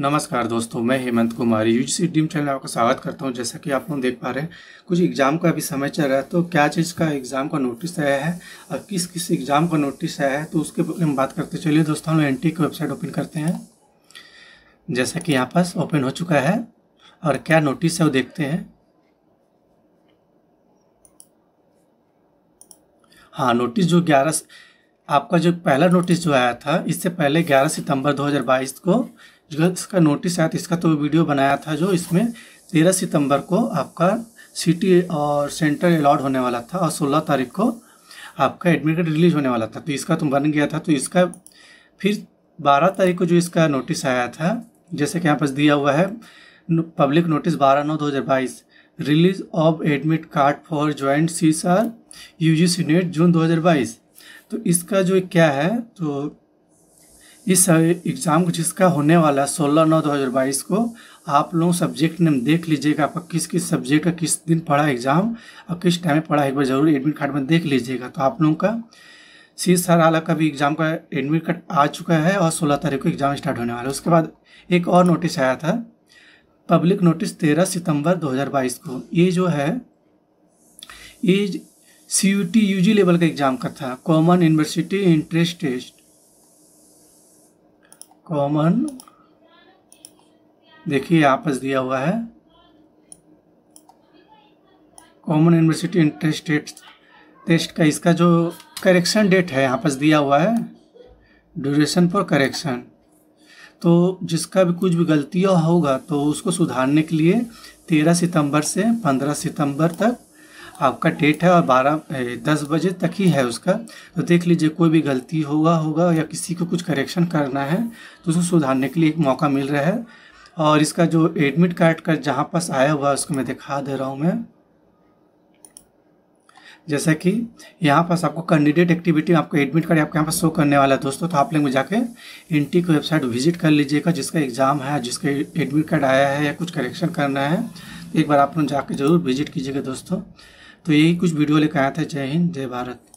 नमस्कार दोस्तों मैं Hemant Kumar UGC dream channel आपका स्वागत करता हूं जैसा कि आप लोग देख पा रहे हैं कुछ एग्ज़ाम का अभी समय चल रहा है तो क्या चीज़ का एग्ज़ाम का नोटिस आया है और किस किस एग्ज़ाम का नोटिस आया है तो उसके बारे में बात करते चलिए दोस्तों हम लोग एनटी की वेबसाइट ओपन करते हैं जैसा कि यहाँ पास ओपन हो चुका है और क्या नोटिस है वो देखते हैं हाँ नोटिस जो ग्यारह आपका जो पहला नोटिस जो आया था इससे पहले ग्यारह सितंबर दो को इसका नोटिस आया था इसका तो वीडियो बनाया था जो इसमें तेरह सितंबर को आपका सिटी और सेंटर अलाउड होने वाला था और सोलह तारीख को आपका एडमिट कार्ड रिलीज होने वाला था तो इसका तो बन गया था तो इसका फिर बारह तारीख को जो इसका नोटिस आया था जैसे कि यहाँ पास दिया हुआ है पब्लिक नोटिस बारह नौ दो हज़ार बाईस release of admit card for joint CSIR U G C NET June दो हज़ार बाईस तो इसका जो क्या है तो इस एग्ज़ाम जिसका होने वाला 16 नौ 2022 को आप लोग सब्जेक्ट नेम देख लीजिएगा आपका किस किस सब्जेक्ट का किस दिन पढ़ा एग्ज़ाम और किस टाइम में पढ़ा एक बार ज़रूर एडमिट कार्ड में देख लीजिएगा तो आप लोगों का सी सर आला का भी एग्ज़ाम का एडमिट कार्ड आ चुका है और सोलह तारीख को एग्ज़ाम स्टार्ट होने वाला है उसके बाद एक और नोटिस आया था पब्लिक नोटिस तेरह सितम्बर दो को ये जो है ये C U T U G level का एग्ज़ाम का था common university entrance test common देखिए आपस दिया हुआ है common university interest date test का इसका जो करेक्शन डेट है यहाँ पास दिया हुआ है ड्यूरेशन फॉर करेक्शन तो जिसका भी कुछ भी गलतियाँ होगा तो उसको सुधारने के लिए तेरह सितंबर से पंद्रह सितंबर तक आपका डेट है और बारह दस बजे तक ही है उसका तो देख लीजिए कोई भी गलती होगा होगा या किसी को कुछ करेक्शन करना है तो उसको सुधारने के लिए एक मौका मिल रहा है और इसका जो एडमिट कार्ड का जहाँ पास आया हुआ है उसको मैं दिखा दे रहा हूँ मैं जैसा कि यहाँ पास आपको कैंडिडेट एक्टिविटी आपको एडमिट कार्ड आपके यहाँ पास शो करने वाला है दोस्तों तो आप लोग जाके एनटी की वेबसाइट विजिट कर लीजिएगा जिसका एग्ज़ाम है जिसका एडमिट कार्ड आया है या कुछ करेक्शन करना है तो एक बार आप लोग जाके ज़रूर विजिट कीजिएगा दोस्तों तो यही कुछ वीडियो लेकर आया था जय हिंद जय भारत